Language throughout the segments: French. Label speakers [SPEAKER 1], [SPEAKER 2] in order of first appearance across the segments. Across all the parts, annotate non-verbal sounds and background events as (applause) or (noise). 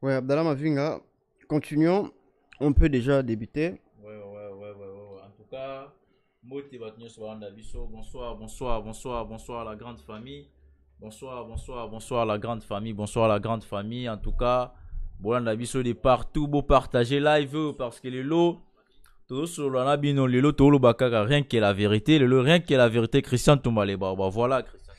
[SPEAKER 1] Ouais, Abdallah Mavinga, continuons. On peut déjà débuter.
[SPEAKER 2] Ouais, ouais, ouais, ouais. ouais. En tout cas, bonsoir, bonsoir, bonsoir, bonsoir la grande famille. Bonsoir, bonsoir, bonsoir la grande famille. Bonsoir la grande famille. En tout cas, bon, on de partout. Beau partager live euh, parce que les lots. Tout sur la nabino, les lots, rien que la vérité. Le rien que la vérité, Christian les Bah, voilà, Christian.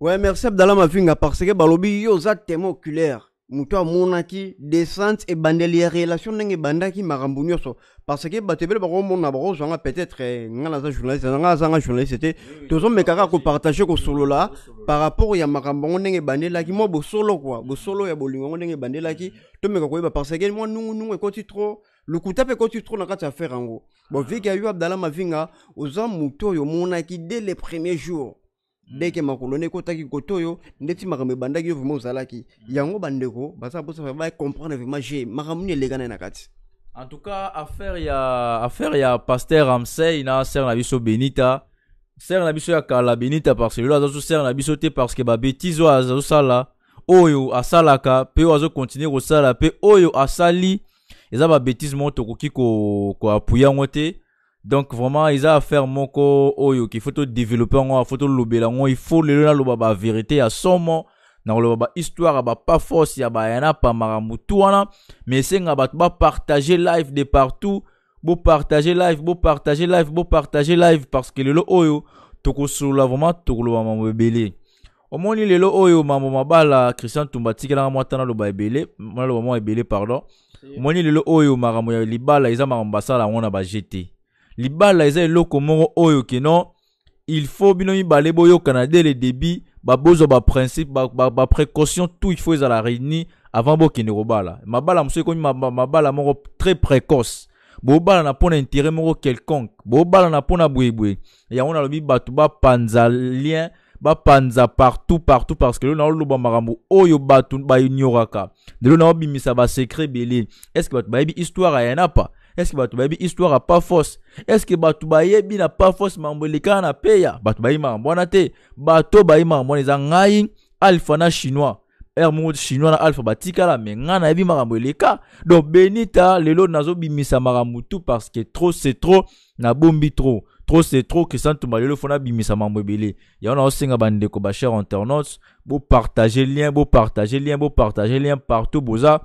[SPEAKER 1] Ouais, merci Abdallah Mavinga parce que Balobi, yo, témoin oculaire moto amonaki descente et ya relation ndenge ebandaki makambo nyonso parce que bato ebele bakomona bakozwanga peut-être eh, nga naza journaliste nga azanga journaliste te tozomeka kaka kopartage kosolola par rapport ya makambo yango ndenge ebandelaki solo bosolo kua bosolo ya bolingo yango ndenge ebandelaki mm. tomeka koyeba parce que mwa nungunungu ekoti trop lokuta mpe ekoti trop na kati ya affaire yango boviki ah. ya yo abdala mavinga oza moto oyo omonaki dès le premier jour ndeke mm. makolo nde ekotaki kote oyo nde ti makambo ebandaki yo vraimen ozalaki mm. yango bandeko basala mposa bacomprendre vraimen je makambo nini elekana ye na kati en tout cas
[SPEAKER 2] affaire ya affaire ya paster ramsey na sere na biso benita sere na biso ya kala benita parce que lelo aza so sere na biso te parce que babétise oyo azosala oyo asalaka mpe oyo azokontinue kosala mpe oyo asali eza babétise moko tokoki koapuya yango te ko donc vraiment eza affaire moko oyo kifo todéveloppe yango afo tolobela le ifo lelo baba bavérité ya somo na koloba bahistware ya bapaforce ya pas na pa motu mais me esenga bato bah, partager live de partout partager live partager live partager live parce que lelo oyo la vraiment tokoloba au moins omoni lelo oyo mambo mabala christian tumba atikelanga mwa tana aloba ebele le mwa ebele pardon omoni lelo oyo makambo ya libala eza la on a bah jeté libala eza eloko moko oyo kenon il faut bino mibale boyokana dès le début babozwa ba baprécaution ba, ba tout il faut ezala réuni avant bokende kobala mabala mosusu ekomi mabala moko très précoce bobalana mpo na intérêt moko quelconque bobalana mpo na bwebwe yango nalobi bato panza lien Panza partout partout parce que lelo naoloba makambo oyo bato bainyoraka lelo naobimisa est ebele que bato bayebi histoire ya pa eske bato bayebi histoire Est-ce eske bato bayebi na pas mambo elekaka na peya bato bayebi makambo wana te bato bayebi makambo wana eza ngai alpha na chinois r moko chinois na alpha batikala me ngai nayebi makambo eleka donc benita lelo nazobimisa makambo tu parce que trop c'est trop nabombi trop trop c'est trop que tumba lelo fona bimisa mambo ebele yango na osenga bandeko bachere internautes bopartage lien bopartage lien bopartage lien partout boza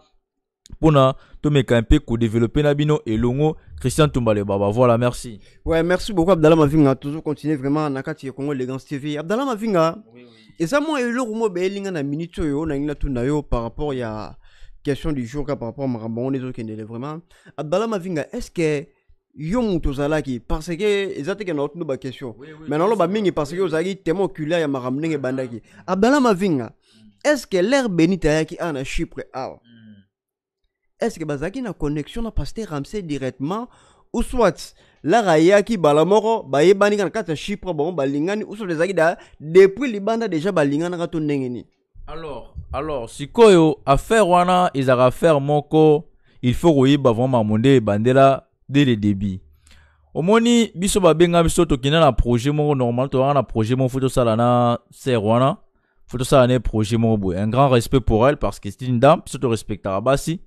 [SPEAKER 2] Pona, Tomeka un co-développer Nabino et Longo, Christian Toumbale Baba. Voilà, merci.
[SPEAKER 1] Ouais, merci beaucoup Abdallah Mavinga. Toujours continuer vraiment Nakati et Congo Legans TV. Abdallah Mavinga. Oui, oui. Et ça, moi, et l'Oromo na minute yo, na ingla tunayo par rapport à question du jour, par rapport à Marabon, les autres qui vraiment. Abdallah Mavinga, est-ce que yo moto zalaki parce que exactement eza te ke na otunu bakestion mai naloba mingi parce que ozalaki tema oculaire ya makambo ndenge ebandaki Abdallah mavinga est ce que l'air bénit ayaki awa na chypre awa mm est-ce que bazaki na connexion na pasteur ramsey directement ou soit lara eyaki mbala balamoro baye kaka na kati ya chypre bango balingani ou soit les da depuis libanda déjà balinganaka to nengeni alors alors alors koyo
[SPEAKER 2] affaire wana ezalaka faire moko il faut koyeba vraiment makambo bandela dès le début omoni biso babenga biso tokende na projet moko normal to na projet mon photo salana na ser wana fo tosala projet mon. boye un grand respect pour elle parce que c'est une dame biso torespektaka basi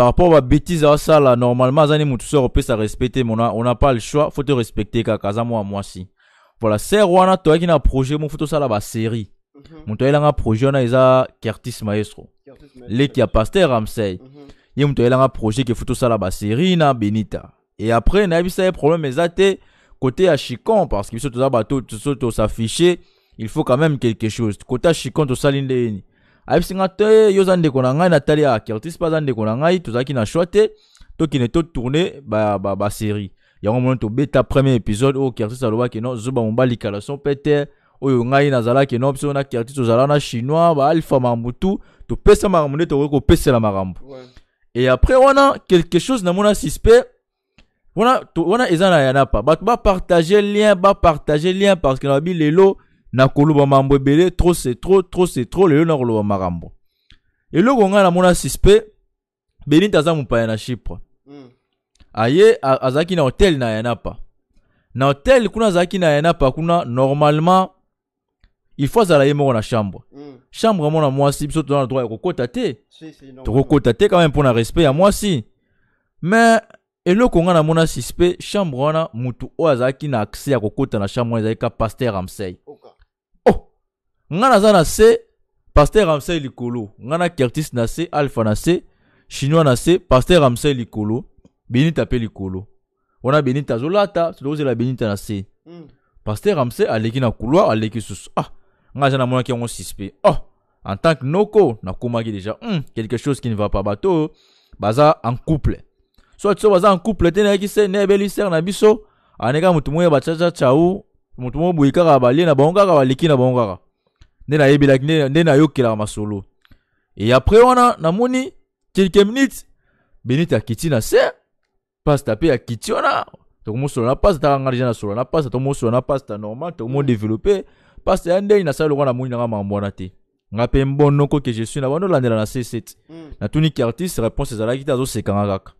[SPEAKER 2] par rapport à la bêtise à ah, ça là normalement azani mutu sœur peut ça respecter mais on n'a pas le choix faut te respecter kaka casa moi moi si voilà c'est wana toi qui na projet mon photo ça là bas série mutu mhm. elanga projet na Isa Curtis Maestro les qui a pasteur Ramsey mhm. Toi mutu elanga projet ke photo ça là bas série na Benita et après na bisa un problème eza te côté à Chicon parce que biso bas za tout to s'afficher il faut quand même quelque chose côté à Chicon to l'indéni ayebisinga te yo oza ndeko na ngai natali ya curtis mpe aza ndeko na ngai tozalaki na shwa te tokende totourne basérie yango moni tobeta premier épisode oyo kertis alobaki no zuba mobali kala so mpe te oyo ngai nazalaki no biso na curtis tozala na chinois baalfa Tout tu topesa makambo nde tokoki kopesela makambo ouais. et après on a quelque chose mona suspect wana, wana eza na yana pa bato bapartage lien bapartage lien parce que na babi lelo nakoloba mambo ebele trop c'est trop trop c'est trop lelo nakoloba makambo eloko ngai namona suspe benite aza mopaya na chypre mm. aye azalaki na hotel na yanapa na hotel kuna azalaki na yanapa kuna normalement il faut azala ye moko na chambre mm. chambre mwana mwasi biso le droit ya kokota te si, si, tokokota te kameme mpo na respect ya mwasi mais eloko ngai namona suspect. chambre wana mutu oyo azalaki na accès ya kokota na chambre wana ezalaki ka paster ramsey okay. nga naza na se paster ramsey likolo nga na kertis na se alpha na se chinois na se paster ramsey likolo benita mpe likolo wana benita azolata tokozela benita na se mm. paster ramsey aleki na couloir aleki susu ah nga aza namonaki yango suspect oh en tant que noko nakomaki déjà mm, quelque chose qui ne va pas bato oyo baza en couple soit so baza en couple te nayaki se nayebeli sere na biso aneka motu moko ya bachacha chau motu moko boye kaka balie na bango kaka baleki na bango kaka nde nayebelaki nde nayokelaka masolo e apres wana namoni kelke minute benite akiti na se pasta mpe akiti wana tokomosolola na pasta takanga deja nasolola na pasta tokomosolola na pasta normal tokomodevelope pasta ya ndenge nasali lokwa namoni nanga mambo wana te nga mpe mbonoko ke je suis na bandolandela na c7 mm. natuni kertis réponse ezalaki te azosekanga kaka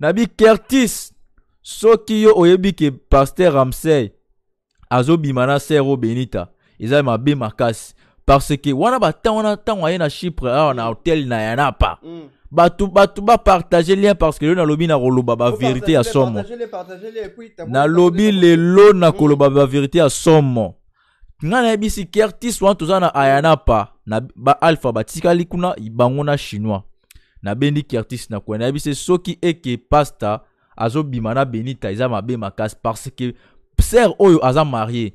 [SPEAKER 2] nabi kertis soki yo oyebi ke paster ramsey azobima na ser oyo benita eza mabe makasi parce que wana ba na ntango aye na chypre on ah, na hotel na ya napa mm. bato ba bapartage lien parce que le lobby na koloba vérité ya somo le lelo na koloba vérité ya somo ngana nayebisi kertis wana toza na ayanapa na baalpha likuna kuna chinois na chinois kertis na kuya qui soki eke pasta azobi bimana benita eza mabe makasi parce que ser oyo aza marié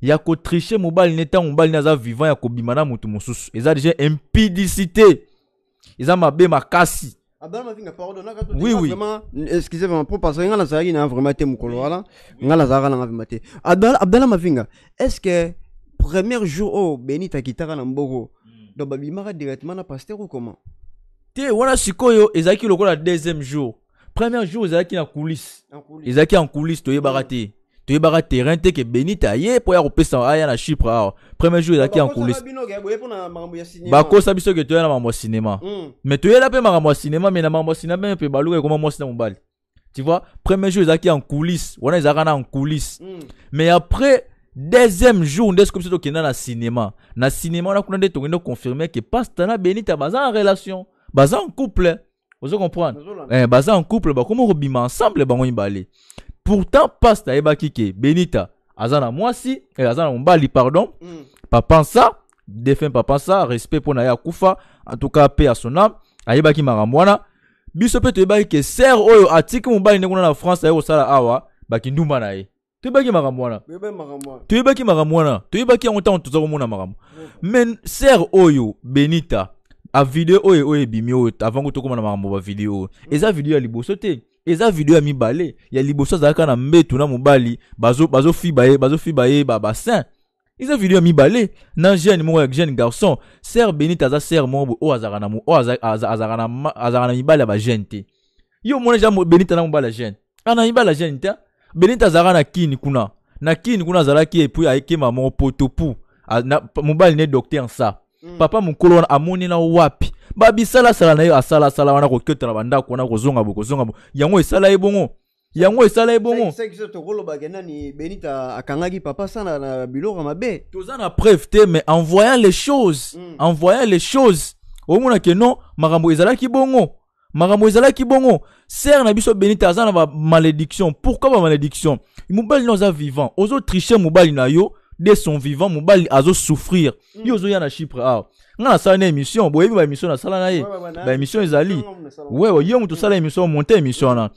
[SPEAKER 2] ya kotriche mobali neta ntango mobali ne vivant ya ko na mutu mususu eza déjà impudicité
[SPEAKER 1] eza mabe makasi oui oui euh, excusez moi mpo parce que nga nazalaki na vraiment été mokolo Ngala nga nazalaka nanga vrima Abdallah Abdallah mavinga est ce que premier jour t'a oh, beni takitaka na mboko hmm. donc babimaka directement na pasteur ou comment
[SPEAKER 2] te wana sikoyo ezalaki lokola deuxième jour premier jour ezaki na coulisse ezalaki en coulisse toyebaka hmm. te tu toyebaka terrain te ke beni ta ye y ya à aya na chypre premier jour bah, qui en coulisse bakosa bah, que tu es na makambo ya hmm. cinéma mais tu toyela mpe makambo ya cinéma mais na makambo ya peu balou baluka moi mwasi mon bal tu vois premier jour qui en coulisse wana ezalaka na en coulisse hmm. mais après deuxième jour nde sikoyo biso tokenda na cinéma na cinéma wana kuna nde tokende confirme ke pasteur na benita baza en relation baza en couple Vous comprenez? eh, baza en couple bah, on kobima ensemble bango mibale pourtant pasta à kike, benita Azana Moisi mwasi eh, Mbali, pardon, mobali pardon mm. papansa papa respect pour naya Koufa, en tout cas à son âme ayebaki makambo wana biso mpe toyebaki ke ser oyo atiki mobali ndenge na france aye sala awa Tu na ye toyebaki makambo wana toyebaki makambo wana toyebaki yango ntango toza komona makambo me ser oyo benita a avideo oyo oyo ebimi oyo avango tokomana makambo bavideo oyo mm. eza video ya liboso te eza video ya mibale ya liboso azalaka na mbetu na mobali bazofiba ye bazofiba ye babasin eza video ya mibale na jeune moko ya jeune garçon ser benit aza ser moko boye oyo azalaka na mibale ya bajeune te yo omona ja benit aza mobali ya jeune ana ah, mibale ya jeune te benit azalaka na kini kuna na kini kuna azalaki epui ayekema moko potopu ah, mobali ne docteur nsa Mm. papa mokolo wana amonina wapi babisalasala na ye asalasala wana koketana bandako wana kozonga boye kozonga boye yango esala ye bongo yango esala ye bongo
[SPEAKER 1] tokolobaka nani benita akangaki papa sana na biloko
[SPEAKER 2] mabe toza na preuve te mais en voyant les choses mm. en voyant les choses omona ke non makambo ezalaki bongo makambo ezalaki bongo sere na biso benita aza na bamalédiction pourquoi bamalédiction mobali no aza vivant ozotriche mobali na yo de son vivant mobali azosouffrir zo mm. ya na chypre ah nga nasala na émission boyebi baémission émission na ye eh. bah, émission ezali wewe ye sala sala émission omonte émission na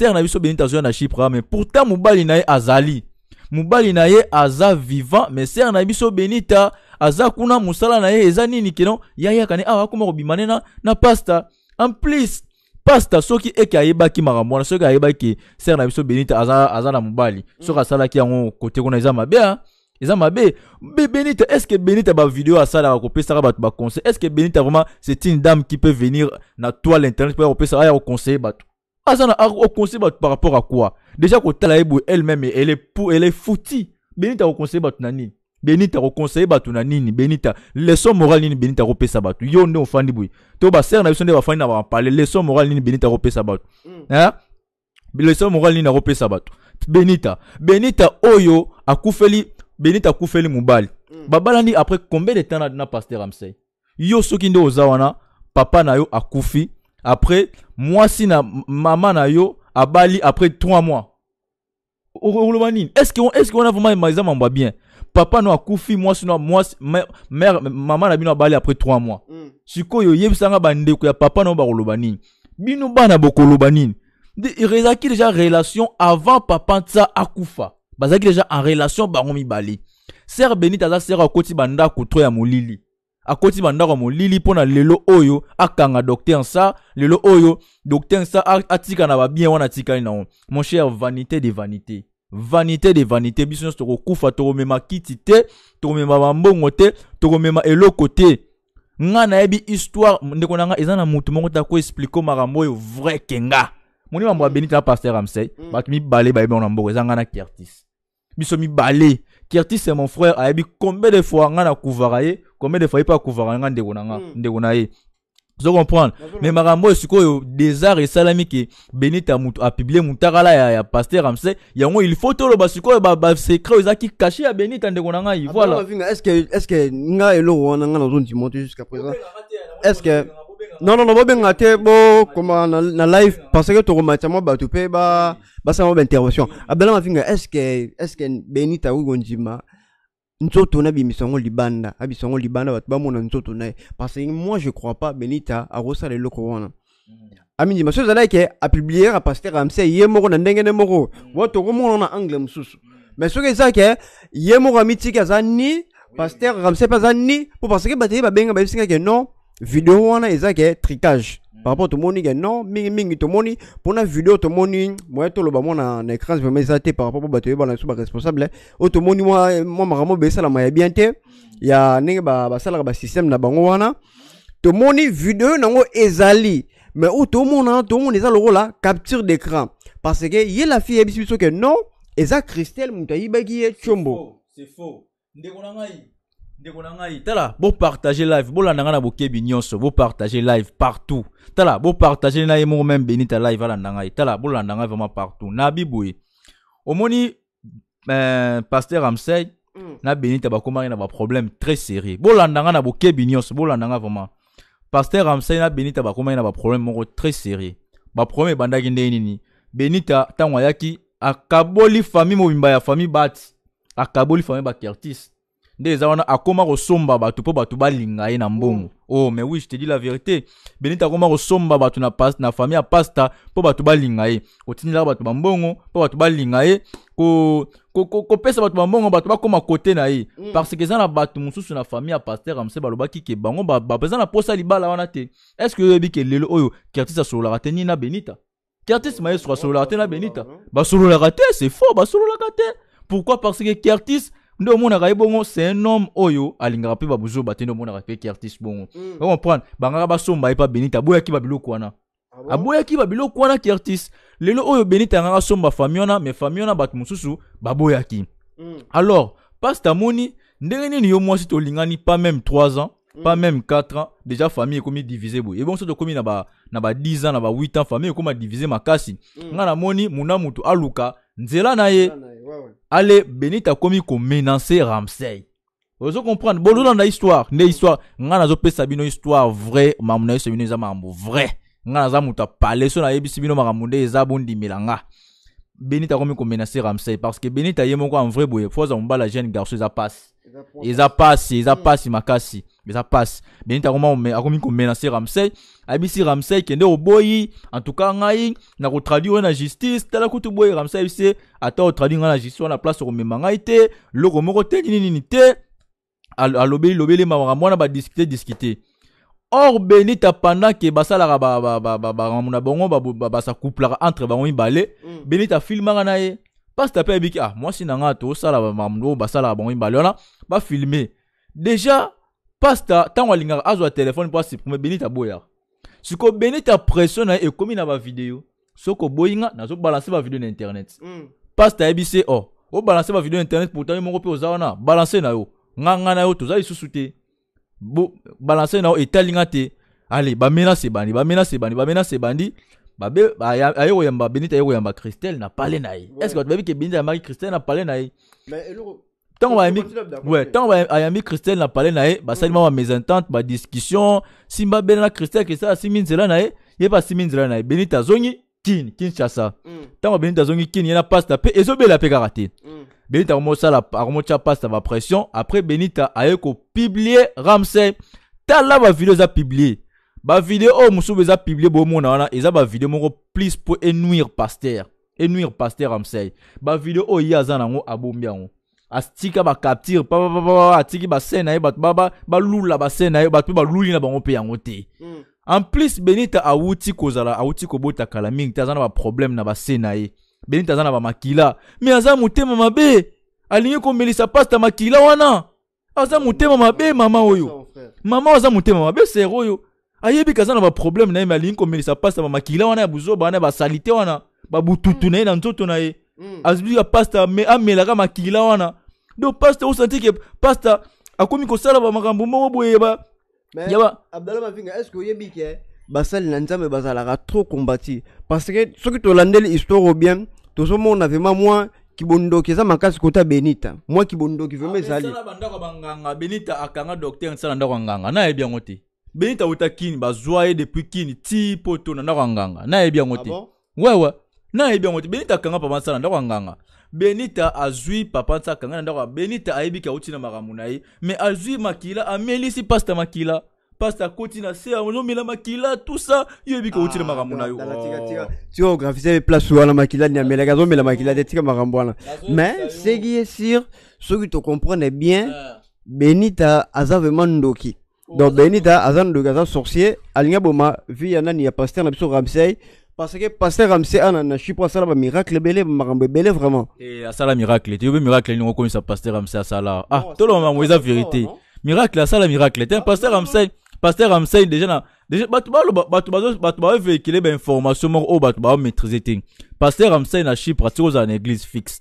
[SPEAKER 2] na biso benita azoya na chypre ah, mais pourtant mobali na ye azali mobali na aza vivant mais ser na biso benita aza kuna musala na ye eza nini keno yaya kane awa ah, akóma kobima na, na pasta en plus pasta soki eke ayebaki makambo wana soki ayebaki ser na biso benita aza, aza na mobali soki asalaki yango kote kuna eza mabe eza mabe mbe benite est ce que vidéo à ça bavideo va kopesaka bato conseil est ce que Benita vraiment c'est une dame qui peut venir na toi l'internet pour copier bah, ah, ça kopesaka ah, ya koconseille bato aza au conseil bato par rapport à quoi déjà kotala ye elle même elle est, pour, elle est foutie au conseil bato na nini au conseil bato na nini benite leçon morale nini benite akopesa bato yo nde ofandi boye to basere na de nde bafandi na bapale leçon morale Benita benite ça bato Hein leçon morale nini ça bato benita benita oyo akufeli Benita koufeli moubali. mm. babalani après combien de temps na, pas passé ramsey yo qui nde wana papa na yo akufi après mwasi na maman na yo abali après trois mois qu'on est-ce qu'on a vraiment eza mambo bien papa no akufi si no moi mère maman na bino abali après trois mois mm. yeb oyebisanga bandeko ya papa na ba Binou nini bino boko bokoloba nini ezalaki déjà relation avant papa a akufa bazaki déjà en relation baron mibali. Ser benit aza ser akoti banda to ya molili akoti banda ya molili lili na lelo oyo akanga docteur ça lelo oyo docteur sa atika na babien wana tika na mon cher vanité de vanité vanité de vanité biso to me tokomema kiti te tokomema bambongo te tokomema eloko te nga ebi histoire ndeko na nga eza na motu moko ta koexplike makambo vrai kenga nga moni mambo ya benit Pasteur paster amsey mm. bato mibale bayebi yango na mboka eza nga na kertis biso balé. kertis c'est mon frère ayebi combien de fois nga na kuvara combien de fois il pas akuvara nga ndeko na nga hmm. ndeko na ye ozo comprendre me makambo oyo sikoyo désar esalami ke benita mutu apiblie mutakala ya, ya paster amse yango il faut toloba ba secret oyo qui caché à benita ndeko na ngai voilà
[SPEAKER 1] Est-ce est-ce que que nga eloko wana nga nazondima te jusqu'à présent Est-ce que non non bobenga te bokoma na live parce que tu tokoma tyama bato mpe basala baintervention abela mafinga estce estce beni tawi kondima nzoto na bimisa yango libanda abisa yango libanda bato bamona nzoto na ye parce que moi je crois pas benita akosala eloko wana amindima so a apublier apaster ramsey hier, moko na ndenge nde moko wa tokomona na angle mosusu mais soki que, ça que amitiki aza zani, pasteur ramsey pas zani, pour parce que bato ye babenga que non video wana eza ke tricage mm. par rapport tomoni ke non mingimingi tomoni mpona video tomoni moye toloba mwa na, na écran vraimen eza te par rapport mpo bato oyebana money baresponsable moi eh. tomoni mwa makambo ya bien te mm. ya ndenge basalaka basysteme na bango wana tomoni video nango ezali mais oyo tomona tomona eza lokola capture d'écran parce ke ye la fille eyebisi biso ke non eza christelle moto ayibaki ye tiombo
[SPEAKER 2] ndeko na ngai ndeko na ngai live,
[SPEAKER 1] bopartage
[SPEAKER 2] live nanga na bokebi Bo partager live partout tala partager na yemo même bénita benita live alanda ngai tala la nanga vraiment partout nabi O omoni euh, Pasteur amsey mm. na benita bakomaki na ba problème très sérieux la nanga na bokebi Bon la nanga vraiment Pasteur Ramsey na benita bakomaki na problème moko très sérieux Ba problème ndenge nini benita ntango ayaki akaboli famille mobimba ya famille bat. akaboli famille bakertis nde wana akoma kosomba bato mpo bato balinga na oh. mbongo oh mais oui je te dis la vérité benita akoma kosomba bato na, na famille ya pasta mpo bato balinga ye kotindelaka bato bambongo mpo bato balinga ye kopesa bato bambongo bato bakóma kote na ye mm. parce que eza na bato mosusu na famille ya paster amse balobaki ke bango ba na posa libala wana te est ce que oyebi ke lelo oyo kertis asololaka te nini na benita kertis maestro asololaka te na benita oh, oh, basololaka te c'est faux basololaka te pourquoi parce que kertis nde omonaka ye bongo c'est un homme oyo alingaka mpe babuzurba te nde omonaka mpe ba bongo mm. ocomprendre bangaka basomba ye mpa benita aboyaki babiloko wana ah aboyaki babiloko wana kertis lelo oyo benita angaka somba fami wana mais fami wana bato mosusu baboyaki mm. alors paste amoni ndenge nini yo mwasi tolingani pas même 3 ans mm. pas même 4 ans déjà famille ekomi divise boye ebongo so tokomi na ba, na ba 10 ans na ba 8 ans famille ekoma divise makasi mm. nga namoni muna mutu aluka nzela na ye ale benit akomi komenanse ramsey ozo comprendre na histoire nde histoire ngai pesa bino histoire vrai makambo na yeso bino eza makambo vrai ngai naza moto apale so nayebisi bino makambo nde eza bondimela nga benit akomi komenase ramsey parce que benit aye moko en vrai boye on aza la jeune garçon eza pasi eza pasi eza pasi mm. makasi mais ça passe beni qu'on menace ramsey ah, en ramsey cas oboyi antuka ngai traduire en justice tala kutu Boy ramsey abisi ata otraduire traduire en justice a place au ngai te loko moko te te mamans moi on va discuter diskute or à pendant ba ba entre tu la ah moi na ngai tosala bamakambo la basalaka bango mibale wana filmer. déjà pasta ntango alingaka azwa telefone mpo asupprime benit aboyaka sikoyo benit pression oh. na ye ekómi na bavideo soki oboyi nga nazobalanse bavideo na internet mm. pasta ayebi se o oh, obalanse bavideo na internet pourtant yo moko mpe oza wana balanse na yo nganga na yo toza lisusu te balanse na yo etali nga te ale bamenase ebandi bamenase ebandi bamenase ebandi aye koyamba benit aye koyamba christelle na pale na ye ouais. estce bato bayebi ke benit mari christelle na pale na ye Tant
[SPEAKER 1] ouais,
[SPEAKER 2] ntango ami christele na pale na ye ma mwa ma discussion. si mbabele na christele Si asimbi cela na ye ye pas si nzela na Benita Zongi zongi kin kinshasa mm. Tant benita Zongi kin ye na pasta mpe ça la kaka te ça passe pasta pression. après Benita benit aye publier ramsey vidéo oh monsieur piblie ça publié bon eza piblie et ça eza vidéo moko plus pour enuire pasteur enuire pasteur ramsey bavideo oyo oh, ye aza nango abombi atika bacapture papapapa atiki basene na ye bato balula basene na ye bato mpe baluli na bango mpe yango te mm. en plus benita awuti kozala awuti kobota kala mingi te aza na baproblème na base na ye benita aza na bamakila me aza motema mabe alingi komelisa pasta makila wana aza motema mabe mama oyo mama aza motema mabe ser oyo ayebi kaza na baproblème na ye me alingi komelisa pasta bamakila wana ya buzoba wana ya basalite wana babututu na ye na nzoto na ye mm. azbika pasta amelaka makila wana donc pasteur osanti ke
[SPEAKER 1] pasteur akomi kosala bamakambo moko boye ba abdallah mafinga est ce que oyebi ke basali na nzambe bazalaka trop combati parce que soki tolandeli histoire obien tozomona vraiment mwa kibondoki eza makasi kota benita mwa kibondoki vrema ah, ezalisala
[SPEAKER 2] bandako banganga benita akanga docteur nsala ndako ya nganga nayebi yango te benita auta kini bazwa ye depuis kini ti poto na ndako ya nganga nayebi yango ah te wewe nayebi yango te benita akanga papa nsala ndako ya nganga benita azwi papa nsala akanga na ndako ya benita ayebiki auti na makambo na ye me azwi makila amelisi ta makila paste akoti na se azomela makila tusa yo yebiki auti na ah, makambo na
[SPEAKER 1] yo grafise place wana makila ni amelaki azomela makila te tika makambo wana mais c'est qui est sûr soki tocomprendre bien ah. benita aza vraiment ndoki oh, donc benita aza ndoki aza sorcier alingi aboma vi ya nani ya paster na biso ramsey parce que pasteur amse je na chipre asala bamiracle ebele makambo ebele vraiment
[SPEAKER 2] la miracle tu veux miracle elingo ça pasteur ça là ah toloba makambo la vérité miracle ça la miracle te pasteur amse pasteur amse déjà na bato baloba bato bato bavehiculer bainformation moko oyo bato baomaîtrise te pasteur amsai na chypre atika kozala en église fixe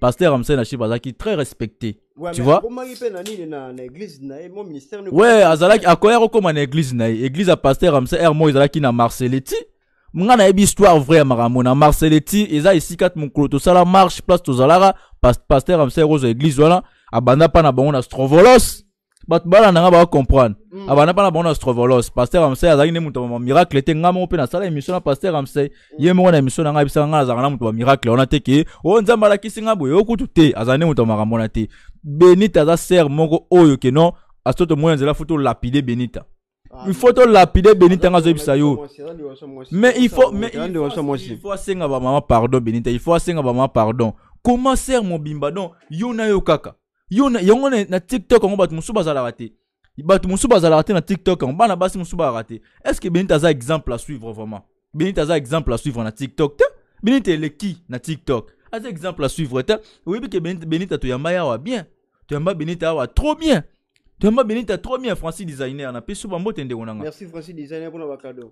[SPEAKER 2] pasteur amsai na là qui très respecté tu vois ouais azalaki akoya kokóma na église na ye église à pasteur amsai r moko qui na marcele ti nga ebi histoire vrai ya makambo na marceleti eza esika mokolo tosala marche place tozalaka pasteur amsai kozwa eglize wana abanda mpa na bango na strovolos bato bala nanga ba mm. abanda pana na na strovolos pasteur amse azalaki nde moto ya miracle te mon mm. moko na sala emission na pasteur amsai ye na emission ngai abisaka ngai nazalaka na moto miracle wana ke oyo oh, nzambe alakisi boye okutu te azala nde moto ya makambo te benita aza ser moko oyo ke non aso lapide lapider benita il faut te lapider Benita tanga mais il faut mais il faut singa pardon benita il faut singa ba maman pardon comment sert mon bimba donc yona na yo kaka yona na na TikTok ngo bato musu raté te bat musu bazalaka raté na TikTok ngo bana basi musu la est-ce que benita za exemple à suivre vraiment benita za exemple à suivre na TikTok te qui, qui na TikTok aza exemple à suivre te oui que Benita tu yamba ya wa bien tu yamba beni wa trop bien tu benita trop bien francis designer na pesi bambote ndeko nanga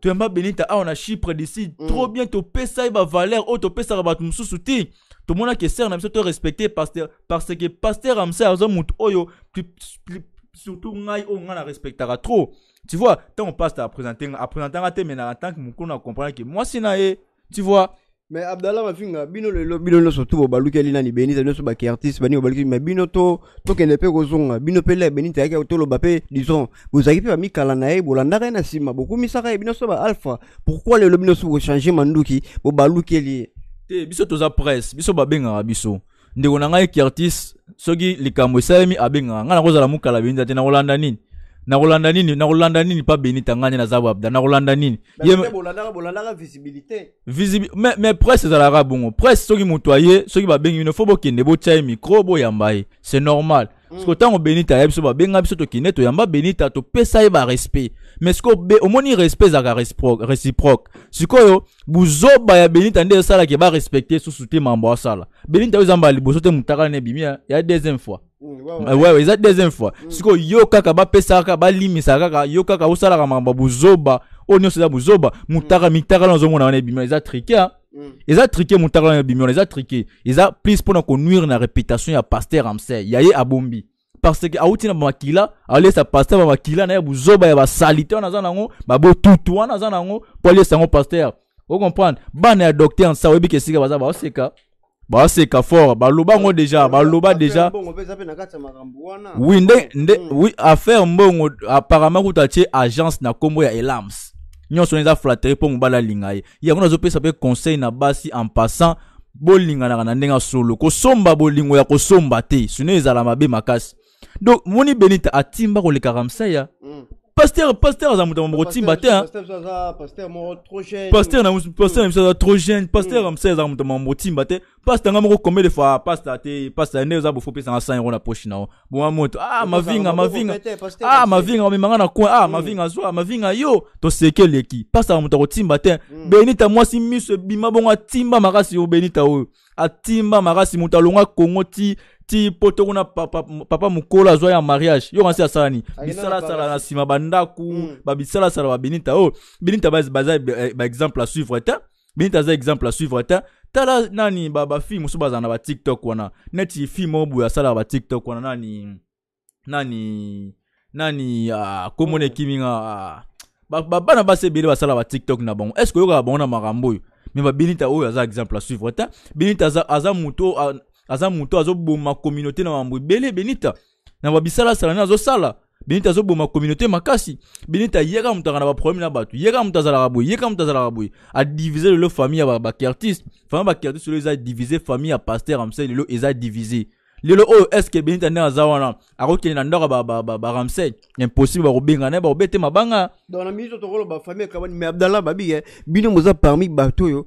[SPEAKER 2] tu benita awa ah, na chypre disi mm. trop bien topesa ye oyo topesaka bato mosusu ti na biso respecter parce que paster amsar aza oyo surtout ngai oyo ngai na trop tu vois ntango paster apresentanga te en tant que comprendre que mwasi na ye tu vois
[SPEAKER 1] mais abdallah mafinga bino lelo bino surtout tu bobalukeli nani benite nyonso bakiartiste bani bobalukeli me bino to tokende mpe kozonga bino mpe le benite ayaki toloba mpe disons bozalaki mpe eh, bamikala na ye bolandaka ye na nsima bokumisaka ye eh, bino so alpha pourquoi le bino so bochange manduki baluke ye te eh, biso
[SPEAKER 2] toza presse biso benga biso ndeko na ngai kiartiste soki likambo esalemi abenga ngai na kozala mokala benite na holanda nini nakolanda nini nakolanda nini pa benita na nde naza wapda nakolanda nini bah, me presse ezalaka bongo presse soki moto aye soki babengi bino fo bokende botya ye micro boyamba ye c'est normal soki ntango ba benga biso kineto yamba bénit toyamba benita topesa ba respect. mais soki moni respect ka réciproque buzo buzoba ya benita nde esalaka ebarespecte susu te mambo asala benita oyo ezamba liboso te mutaka ne ebimi ya deuxième fois mm, Ouais eza deuxième fois sikoyo mm. yo kaka bapesaka balimisaka kaka yo kaka osalaka mambo buzoba oyo nyonso eza buzoba mutaka mitakala ozomona wana ebimi eza hein? eza trike mutaka na bimiona eza trike eza plus nuire na konuire na reputation ya paster ramsey ya ye abombi parce que awuti na bamakila aliesa paster makila, na ye buzoba ya basalite wana aza nango babotutu
[SPEAKER 1] wana aza nango
[SPEAKER 2] mpo aliesa pasteur. paster ocomprendre bana ya docteur nsa oyebi c'est esika baza c'est baseka fort baloba moi déjà bah, l'oba, déjà oui nde mm. nde oui affaire mbongo apparemment vous tie agence na nkombo ya elams nyonso eza flattere mpo mobali alinga ye yango nazopesa mpe conseil na basi en passant bolinganaka na ndenge solo kosomba bolingo ya kosomba te sino ezala mabe makasi donc moni benita atimbaka olekaka mosaya paster paster ça moto pasteur mambokotimba
[SPEAKER 1] te Pasteur, na miso
[SPEAKER 2] m'a trop Pasteur, paster m'a aza m'a Pasteur, pasteur m'a hein. hmm. hmm. combien de fois Pasteur, m'a Pasteur, m'a poche non. yo m'a moto ah ma mavinga ah ma omemanga na coin ah ma hmm. m'a vinga yo ma leki paster m'a moto akotimba m'a benita ma ma ebima bongo atimba makasi oyo atimba makasi m'a ti mpo tokuna papa, papa mokolo azwa ya mariage yo kasi asala nini bisalasala na nsima bandaku mm. babisalasala babenita oyo oh, benita baza baexemple ba à suivre te benita aza exemple à suivre te tala nani bafille ba mosusu bazala na batiktok wana neti fille moko boye asalaka batiktok wana nani nani nani uh, komona hmm. ekiminga uh, ah, babana ba, basi ebele basalaka batiktok na bango estce oyokaka bango na makambo oyo me babinita oyo aza exemple à suivre te binita aza, aza moto ah, aza moto boma communauté na mambo ebele benita na salana azo sala. benita ma communauté makasi benita ye kaka ba aka na baproblème na bato ye kaka moto azalaka boye ye kaka moto azalaka boye adivise lelo famille ba bakertis famille bakertis za eza divise famille a paster ramsey le eza divise lelo oyo que benita na aza wana akokende na ba ba ramsey impossible
[SPEAKER 1] bakobenga naye bakobete mabanga donc na minute tokoloba famille ekabani mais abdallah babi eh, bino moza parmi bato yo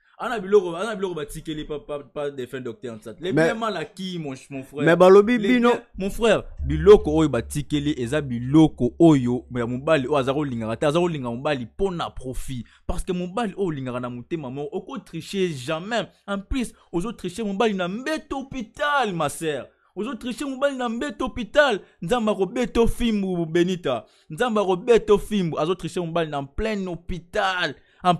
[SPEAKER 2] ana biloko ana biloko batikeli pa pa pa défend docteur nsat le vraiment la qui mon mon frère mais balobi bino mon frère biloko oyo batikeli eza biloko oyo ya mobali oyo azaro lingara, te linga kolingaka bali, mpo na profit parce que bal o lingara na motema moko tricher jamais en plus ozotriche mobali na mbeto hôpital ma sœur ozotriche mobali na mbeto hôpital N'zamba akobeta fimbo, benita nzambe akobeta ofimbu mon mobali na plein hôpital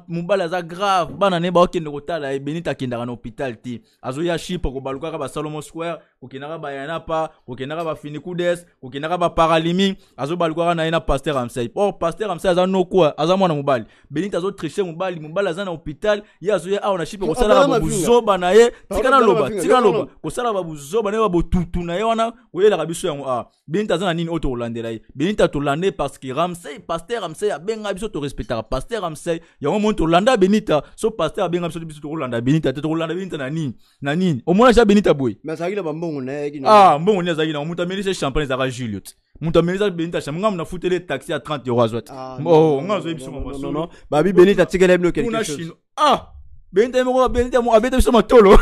[SPEAKER 2] mobali aza grave bana ne baokende kotala eh, benita akendaka na hôpital te azoya chypre kobalukaka basalomo square kokendaka bayanapa kokendaka bafinikudes kokendaka baparalimi azobalukaka na ye na paster amsai or paster amsai aza nokwa eh, aza mwana mobali benit azotriche mobali mobali aza na hôpital ye azoya awa na chypre eh, kosalaka babuzoba na ye tika loba tika ko kosalaka babuzoba na ye babotutu na ye wana oyelaka biso yango awa ah. benit aza na nini oyo tokolandela ye benit atolanda parce que ramsai paster amsai abenga biso torespectaka paster amsai yango moni tolanda benita so paster abengaka biso biso tokolanda benita te tokolanda benita na nini na nini omonaki benita
[SPEAKER 1] boye me a na bambongo mbongo
[SPEAKER 2] nini azalaki nango moto amelisi champagne ezalaka julio moto amelisa benita champagne ngambo le taxi ya 30 euro azwa te nga
[SPEAKER 1] biso babi benita atikela bino quelque chose
[SPEAKER 2] ah benita ye moko benita abeta biso matolo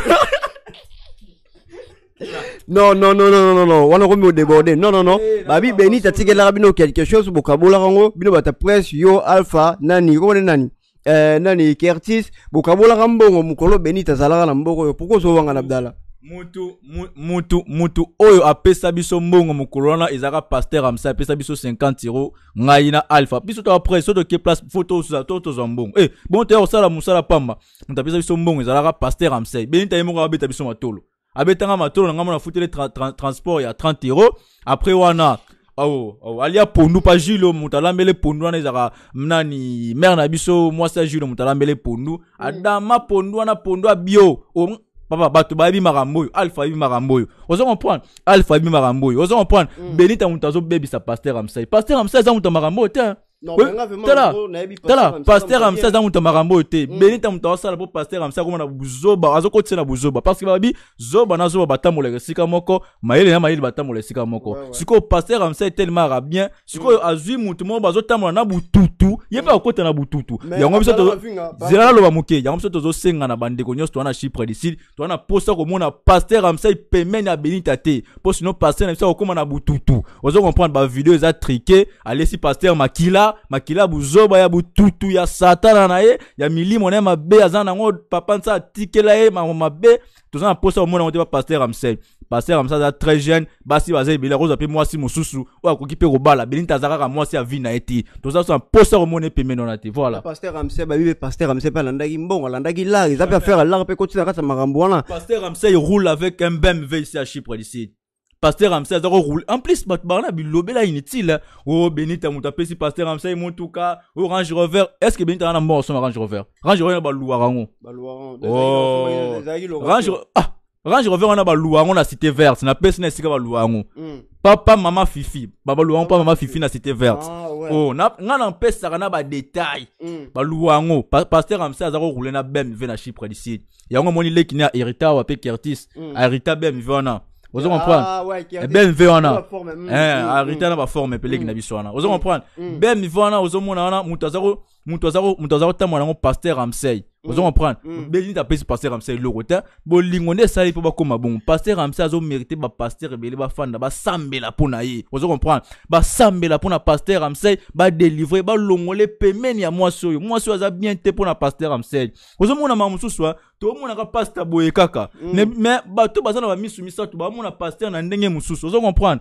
[SPEAKER 1] non non non non non non wana komi non non non babi benita atikelaka bino quelque chose bokabolaka bino bata presse yo alpha nani nani eh, nani kertis bokabolaka mbongo mokolo benit benita na mboko oyo poko ozowanga na abdala mutu mutu mutu oyo apesa biso mbongo
[SPEAKER 2] mokolo wana ezalaka paster amsa apesa biso 50 euro ngai alpha biso to après so toke place fo tosusa to tozwa e bon toya kosala mosala pamba moto apesa biso mbongo ezalaka paster amsa benita ye moko biso matolo abetanga matolo na futele transport ya 30 euro après wana awo awo alia pondu pa pas Mutalambele moto alambele pondu wana ezalaka mna ni na biso mwasi sa jilo, lo pondu mm. adama pondu wana pondu bio papa bato bayebi makambo alpha Bi makambo ozo comprendre alpha ayebi makambo oyo un comprendre mm. benita moto azobebisa sa amsai paster Pasteur aza moto ya makambo te hein? tala paster amsa aza moto ya marambo oyo te beni la moto azosala mpo paster amsa akoma na buzoba azokotisa na buzoba parceke balobi zoba na zoba batambolaka esika moko mayele na mayele batambola esika moko sikoyo paster amsa etelema ara bien sikoyo azwi motu moko bazotambola na bututu ye mpe akokota na bututu yango biso zela naloba moke yango biso tozosenga na bandeko nyonso toza na chypre du na posa komona paster amsa epemene ya benita te mpo sino paster na biso akokóma na bututu ozo comprendre bavideo eza trike si pasteur makila Ma makilabu zoba ya bututu ya satana na ye ya milimo na ma mabe aza nango papa nsa tikela ye mama mabe toza na au omona yango te pasteur amsel pasteur amsel aza très jeune basi baza ebele rose pe mwasi mosusu oyo akoki mpe kobala belinta aza kaka mwasi ya vina na ye te toza so na mposa au monde na te voilà
[SPEAKER 1] Pasteur amsel Pasteur mpe pasteur amsel pa alandaki mbongo alandaki lare eza mpe affaire alare mpe kotina kati ya makambo Pasteur
[SPEAKER 2] Pasteur amsel roule avec un BMW ici à chypre ici Pasteur amsa aza roule. en plus Barnab, il l'obé là inutile Oh, benita moto apesi pasteur amsa ye tout cas, oh, range rover est ce que benita wana mort son range rover range rover na baluwaka Oh. Ah! range rover wana baluwa yango na cité verte napesi na esika baluwa yango papa maman, fifi babaluwa yango mpa maman, fifi na cité verte ah, Oh, o nga na mpesaka na badetail baluwa yango paster amsa a koroule na il na chypre disi yango qui lekini hérité awa mpe kertis ahérita hmm. bmv wana vous allez comprendre. Ah, eh ben Veona. Hein, arrêtez là, va former, pelle qui mm. n'a vu sur Anna. Hein. Ozo comprendre. Mm, mm. Ben Veona, Ozo Mona, Moutazaro, Moutazaro, Moutazaro, Tamalango, Pasteur, Amsei ozo mm. comprendre mm. belini tapesi pasteur ramsey bon te ça il esali pas comme bon pasteur ramsey azomérite ba ebele bafanda basambela pour na ye ozo comprendre bah, la pour na pasteur ramsey ba bah, l'ongolé pemeni ya moi sur moi sur ça bien te pour na pasteur ramsey ozomona ma mosusu tomonaka pasteur boye kaka mm. mais bato baza misu bamisu misato bamona paster na ndenge mosusu ozo comprendre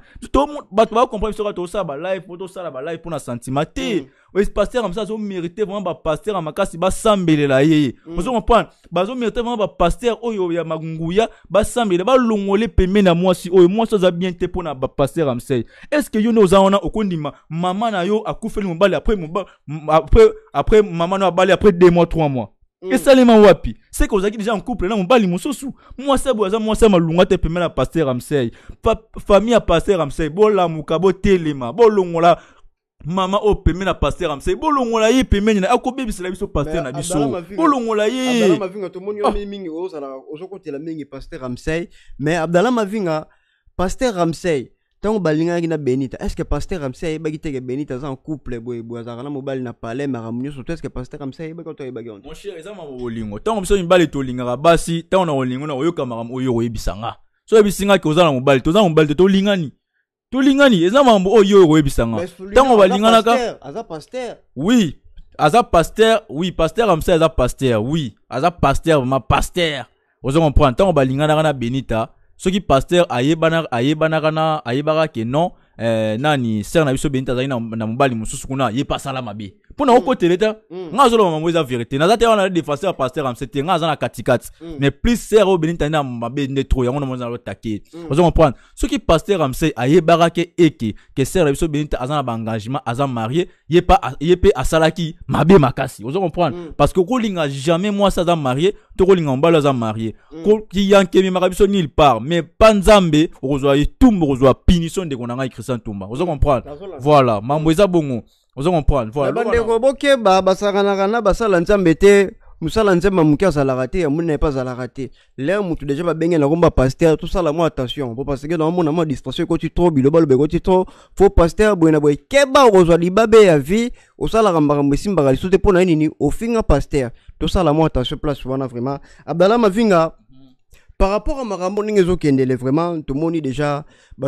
[SPEAKER 2] bato bakomprendre ba live tosala balive mpo ba live pour na sentima te pasteur ramsey mérité vraiment bah, pasteur ya ba basambelela la ye Mm. Pasteur ozo comprendre bazomia pasteur vraiment oyo ya magunguya basambela balongole pembeni ya oyo ça za bien te mpo na amsei est-ce que yo un oza wana okondima mama na yo mon mbali après après après mama après deux mois trois mois Mm. esalema wapi seke ozalaki déjà en couple na mobali moi mwasi boye moi mwasi ma pasteur te pembeni pasteur pasteur ramsey famille à pasteur ramsey mama oyo pembeni na paster amsa bolongola ye pembeni na akobebisela biso paster na biso bolongola ye mavinga
[SPEAKER 1] tomoni yo ah. mingi ozalaka ozokotela mingi paster amsai mais abdala mavinga paster amsai ntango balinganaki na benita estce paster amsai ayebaki teke benita aza en couple boye boye azalaka na mobali na palais makambo nyonso to estce paster amsai ayebaki to ayebaki mon cher eza mama
[SPEAKER 2] bolingo ntango biso mibali tolingaka basi ntango na bolingo na oyoka makambo oyo oyebisanga so oyebisinga ke oza na mobali toza na mobali te tolingani tolingani eza makambo oyo oyo koyebisanga ntango balinganaka oui aza paster oui paster amsa aza paster oui aza paster vraimen paster oza comprendre ntango balinganaka na benita soki paster ayebanaka na ayebaka ke non eh, nani ser na biso benita azali na, na mobali mosusu kuna ye mpe asala mabe mpona okotele mm. te mm. nga azoloba mamango eza vérité naza te wana défense ya pasteur amse te nga aza na mm. mais plus ser oyo beni ntandi mabe nde tro yango na le aza vous allez comprendre soki paster amse ayebaka ke eke ke ser ya biso beni te aza na pas aza marie ye asalaki mabe makasi allez comprendre parce que a jamais mwasi aza marie to kolinga mobali aza marie kiyankememaka biso il part mais mpa nzambe okozwa tumbo okozwa punition pinison de konanga christian tumba allez comprendre voilà
[SPEAKER 1] mambo eza bongo ozo comprendre voilà bandeko ba basakanaka na basala nzambe te mosala nzambe moke azalaka te ya monene mpe azalaka te lere motu deja babengeli yango bapaster tosala mwa attention mpo parce ke naomona mwa distraction ekoti tro biloba loba ekoti tro fo paster boye na boye keba okozwa libabe ya vie osalaka makambo esimbaka liso te mpo na ye nini ofinga paster tosala mwa attention place wana vraiment abdala mavinga par rapport à marambo ndenge ezokendele vraiment tomoni déjà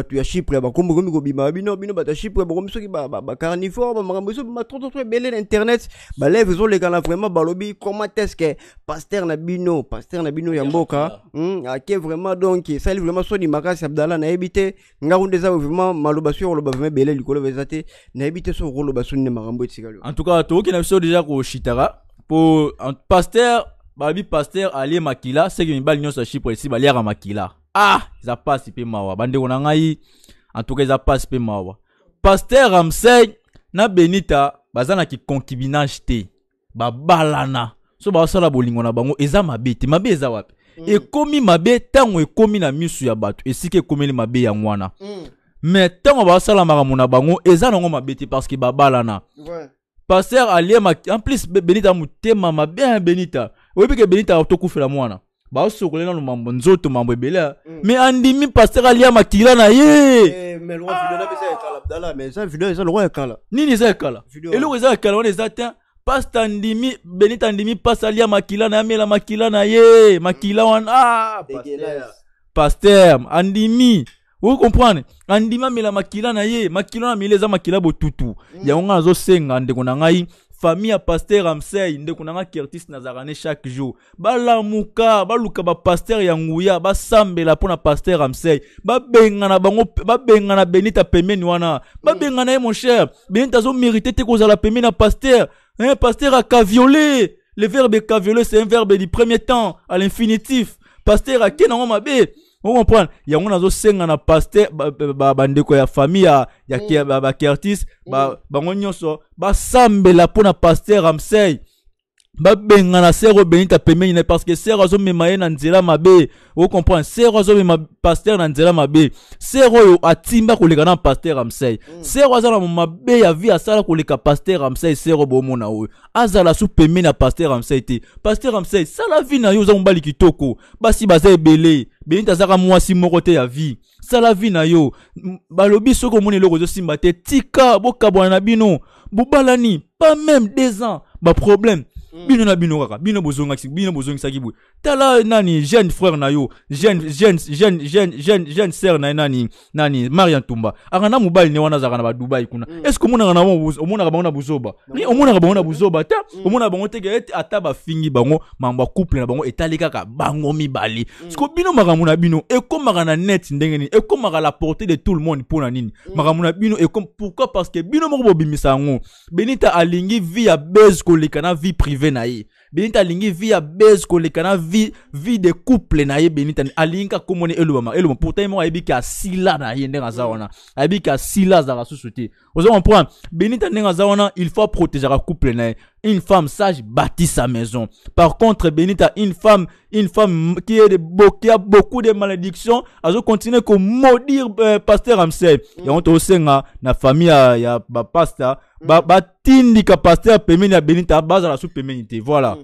[SPEAKER 1] tu as ya bah ya bakombo ekomi bima bino bino bah ya chypre bakomi soki bacarnivore bamakambo eso bima trotrotro ebele na internet gars là vraiment balobi comment est ce que Pasteur na bino Pasteur na bino ya mboka qui hmm, vraiment donc esali vraiment soni makasi abdala nayebi te ngako nde vraiment maloba soki okoloba vraimen ebele likolo vezate na nayebi son rôle okoloba soni nde makambo etikali
[SPEAKER 2] en tout cas tokokenda biso déjà pour mpo pasteur balobi paster alie makila seki mibali nyonso ya chipre esi baliaka makila ah eza pasi mpe mawa bandeko na ngai antuka eza pasi mpe mawa paster ramsey na benita baza na kikonkibinage te babalana so basala bolingo na bango eza mabe te mabe eza wapi mm. ekomi mabe ntango ekomi na miso ya bato esika ekomeli mabe yango wana mm. me ntango basala makambo na bango eza nango mabe te parceke babalana ouais. paster alie en plus benita motema mabe ya benita oyebiki ebeli ntaka tokufela mwana baosokole nano mambo nzoto mambo ebele me mm. andimi paster alia makila na ye eh, nini eza ekala eloko eza ekala wana eza te paste andimi benit andimi pase alia makila na ye amela makila na ye makila wana ah, paster andimi oyo comprendre andimi amela makila na ye makila wana ameli eza makila botutu mm. yango ngai nazosenga ndeko na ngai famille à Pasteur ramsey nous na un kertis nazala chaque jour balamuka baluka bapaster ya nguya basambela mpo pasteur amsei. ramsey babengana bango babengana benita pembeni wana bengana ye mon cher benita que te kozala pembeni na Pasteur, hein, a caviolé le verbe kaviole c'est un verbe du premier temps à l'infinitif Pasteur, ake nango mabe okomprendre yango nazosenga na paster bandeko ya famille ya mm. bakertis mm. bango ba la mpo na pasteur ramsey ba ser oyo benita pembeni na ye parce que ser azomema ye na nzela mabe okomprendre ser azomema pasteur na nzela mabe ser oyo atimba koleka na amsei. ramsey mm. ser aza na mabe ya vi asala koleka amsei ramsey ser oyo boomona oyo azala su n'a na pasteur ramsey te Pasteur ramsey sala vie na yo oza mobali basi baza belé Béni azalaka mwasi moko te ya vie, sala vi na yo balobi soki omoni eloko te tika bokabwana na bino pas même deux ans problème. Mm. bino na bino kaka bino bozonga bino bozongisaki boye tala nani jeune frère nayo yo jeune jeune jeune jeune jeune jeune sœur na nani nani marian tumba aka na mobali ne wana azalaka na dubai kuna mm. est ce ke omonaka na omonaka bango ni bozoba omonaka bango na bozoba te mm. omonaka bango teke ete ata bango mamba couple na bango etali kaka bango mibale ceke bino makambo na bino ekómaka na net ndenge nini ekómaka la portée de tout le monde pour na nini makambo na bino pourquoi parce que bino moko bobimisa benita alingi via base ko koleka vie privée na ye benita alingi vi ya bese koleka vi, vi de couple na benita alingi kaka omoni elobama elobama pourtant ye moko ayebiki asila na ye ndenge aza wana ayebiki asila azalaka susu te oza comprendre benita ndenge aza wana il faut aprotegeaka couple na une femme sage bâtit sa maison. Par contre, Benita, une femme, une femme qui, est de, qui a beaucoup de malédictions, elle continue à maudire euh, pasteur Ramsey. Mm. Et on te osenga, hein, na famille, ya, euh, y a bah, pasteur, ba, mm. ba, tindika pasteur, pemeni, ya, Benita à base à la sous Voilà. Mm.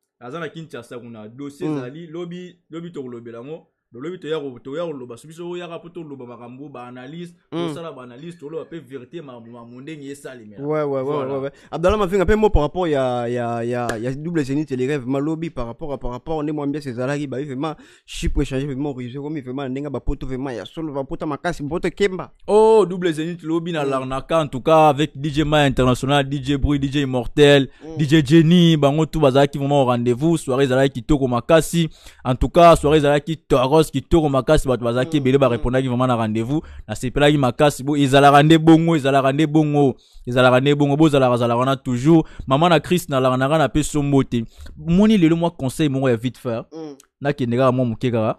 [SPEAKER 2] aza na kinshasa kuna dossier mm. ezali lobi tokolobela yango lolobi toyakoloba so biso oyaka mpo toloba makambo baanalyse tosala hmm. baanalyse toloba mpe vérité makambo ndenge esalemela
[SPEAKER 1] abdallah mafinga mpe mo par rapport ya, ya, ya, ya double zénith le rêve malobi par rapport par rapport nde mwa mbiasi ezalaki baye vraiment chypre échange vraiment ruse komi vraiment ndenge bapoto vraiment ya solo bapota makasi boto kemba o oh,
[SPEAKER 2] double zénith lobi na larnaka en tout cas avec dj ma international dj bruit dj immortel mm. dj jenny bango tout bazalaki vraiment au rendez-vous soirée ezalaki kitoko makasi en tout cas soirée ezalaki toro réponse kitoko makasi bato bazalaki ebele barépondaki maman na rendez-vous makasi bo ezalaka nde bongo ezalaka nde bongo ezalaka nde bongo bozalaka zalaka wana toujours Maman na christ na mpe moni lelo conseil moko vite faire mm na kendeka mwa moke kaka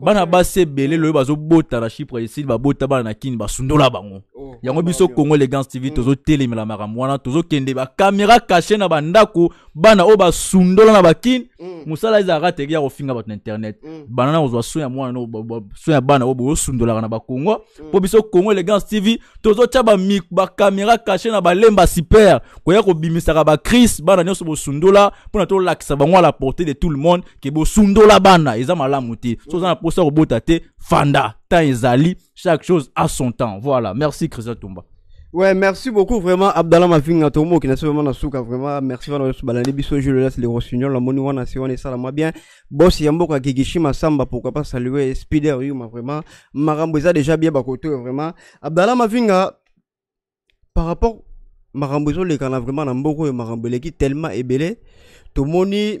[SPEAKER 2] bana basi ebele loyo bazobota na chypre esili babota bana na kini basundola bango oh, yango biso congo elegance tv mm. tozotelemela makambo wana tozokende bakamera kashe na bandako bana oyo basundola na bakini mm. mosala ezalaka teke ya kofinga bato na internet mm. bana na kozwa so ya mwana so ya bana oyo boyosundolaka na bakongo mpo biso congo elegance tv tozotya bakamera cachée na balemba super koya kobimisaka bacrise bana nyonso bosundola mpona tolakisa bango a la portée de tout le monde ke la bana eza malamu te so un na au kobota te fanda temps ezali chaque chose à son temps voilà merci christian tumba
[SPEAKER 1] Ouais, merci beaucoup vraiment Abdallah Mavinga Tomo qui n'a vraiment na souka vraiment merci vraiment sur balani biso je le laisse les rossignols la on et si on est ça la bien boss yambo ka ma Samba pourquoi pas saluer Spider Yuma vraiment Marambo déjà bien bakoto vraiment Abdallah Mavinga par rapport Marambo zo le canards vraiment dans mboko et Marambo qui tellement tout tomoni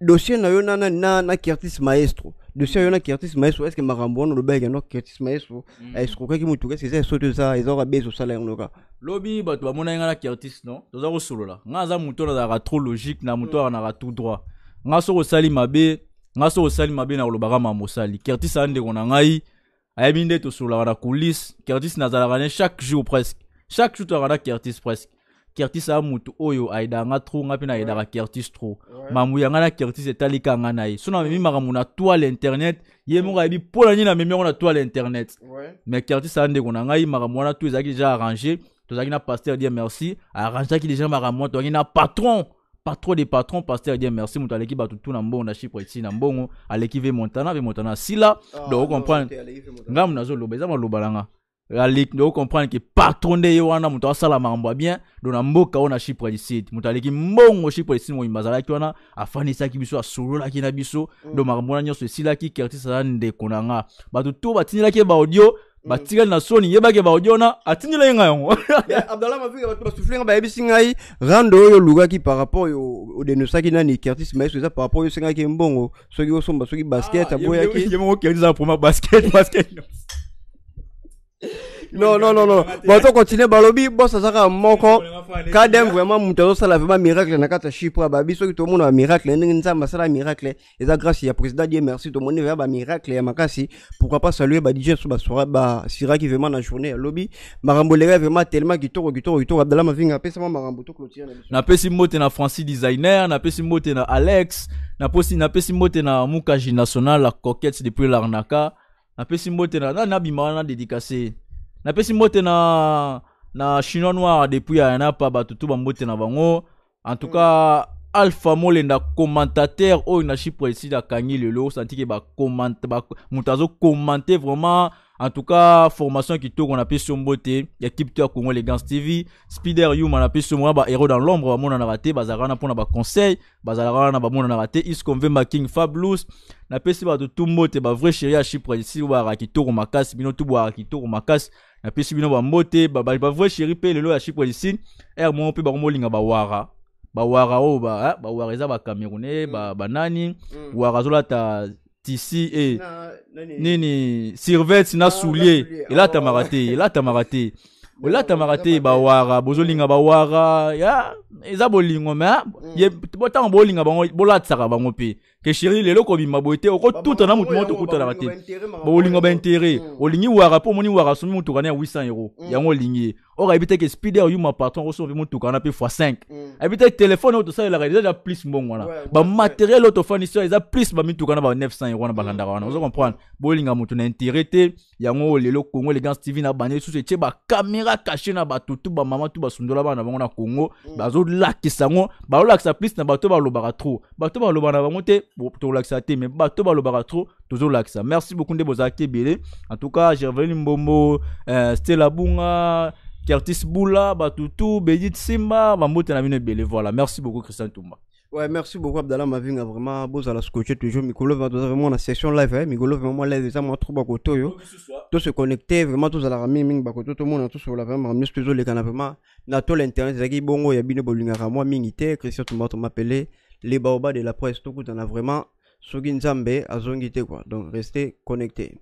[SPEAKER 1] dossier na yo na na na Curtis Maestro dossier yo na Curtis Maestro est-ce que makambo wana oloba ekendo Curtis Maestro mm. eh, est-ce que eza esoto eza eza kabeza osala yango kaka
[SPEAKER 2] lobi bato bamonaki nga na Curtis non toza kosolola nga aza motu oyo trop logique na motu na ra tout droit nga soki osali mabe nga soki osali mabe na kolobaka mambo osali Curtis aza ndeko na ngai ayebi nde tosololaka na coulisse Curtis nazalaka ne chaque jour presque chaque jour na Curtis presque kertis aya mutu oyo ayedaka tro nga mpe nayedaka kertis tro mambo yanga na kertis etalika nga na ye so namemi makambo na toile internet ye moko ayebi mpola nini namemi yango na toile internet mais kertis aya ndeko na ngai makambo wana to ezalaki deja arrange tozalaki na pasteur die merci arrangeaki deja makambo wana tozalaki na patron patron de patron pasteur die merci moto aleki bato tu na mbongo na chypre ti na mbongo aleki ve montana ve montana sila ah, donc ocomprendre ngambo nazoloba eza maloba na nga Ralik, nde okomprendre ke patron nde ye wana moto asala makambo bien do na mboka oyo na chypre du sud moto aleki mbongo chypre du a moyimba azalaki wana afandisaki biso asololaki na biso do makambo wana nyonso esilaki kertis aza ndeko na nga bato to batindilaki ye baaudio batikali na soni yebaki baaudio wana atindela ye ngai yango
[SPEAKER 1] abdallah mavika bato basuflenga bayebisi ngai rande oyo olukaki par rapport oyo odenosaki nani kertis maeso eza par rapport oyo osengaki mbongo soki osomba soki basket aboyaki ye moko kertis aza proma basket basket non non non non bato continue balobi boso azaka moko même vraiment ça azosala vraiment miracle na kati ya chypre babi soki tomona bamiracle ndenge nzambe asala miracle Et ça grâce ya président Dieu, merci tomoni vrema miracle. ya makasi pourquoi pas saluer salue bah sira bah, qui vraiment na journée lobby. lobi makambo vraiment tellement kitoko kitoko kitoko abdala mavinga apesa mwa makambo toclotire
[SPEAKER 2] napesi mbote na francis designer napesi mbote na alex napesi mbote na mukaji national la coquette depuis larnaca napesi mbote na nani abima wana dédicacé napesi mbote na na chinois noir depuis ya yanapa bato tu bambote na bango en tout mm. cas mm. alpha molenda commentateur oyo na chypre esili akangi lelo osantike moto azokomante vraiment En tout cas, formation qui tourne, on appelle beauté. équipe Tua Congo les Gans TV, Spider You, on appelle moi bah, héros dans l'ombre, bah, mon en raté, Bazarana pour bah, conseil, Bazarana, bah, mon en raté, Iscon ma King Fabulous, na pesi tout beauté, mbote vrai chéri ya chypre esi bobwakaka kitoko makasi bino tobwakaka kitoko makasi na pesi bino bah vrai chéri mpe lelo ya chypre esi r wara, ba wara oba ba, wara. za ba eza oh, bah, hein. ba banani wara ta. tisi e eh. nini sirvete ah, na soulier elatamaka ah, te elatamaka te olatamaka (laughs) te bawara bozolinga bawara ya eza bolingo me ah, mm. ntango bolinga bango bolatisaka bango mpe ke sheri lelo kobima boye te okotuta na motu moko tokutanaka te bolingo intérêt olingi wara po omoni wara sumi motuka kana 800 euros mm. yango olingi ye or ayebi te ke ma oyuma patron akosomba mpe motuka wana mpe fois 5 mm. ayebi téléphone oto sa la eza deja plus mbongo wana bamateriel fournisseur ils eza plus bamituka kana ba 900 euros na ba balandaka mm. wana ozo comprendre bolinga motu na intere te yango lelo congo elegance tv na bande lisusu ba caméra cachée na tout ba mama tu sundola ba na bango na congo bazolakisa yango sa plus na ba oyo ba trop ba oyo ba na bango te tolakisaka te me bato balobaka trop tozolakisa merci beaucoup nde bozalaki ebele en tout cas j'ai mbombo euh, stela bunga Curtis bula Batoutou, Bédit Simba, Mamout et Voilà, merci beaucoup Christian tumba
[SPEAKER 1] Ouais, merci beaucoup Abdallah Mavinga, vraiment beau à la scotcher toujours Mikolo va vraiment la session live hein. Mikolo vraiment là déjà moi trop bakoto yo. Tout se connecter vraiment tous à la rami ming bakoto tout le monde hein, tout sur la vraiment ramener toujours les canapés vraiment na tout l'internet zaki bongo ya bino bolinga moi mingité Christian Toumba tu m'appelais les baobabs de la presse tout dans vraiment Sugin azongite à Donc restez connectés.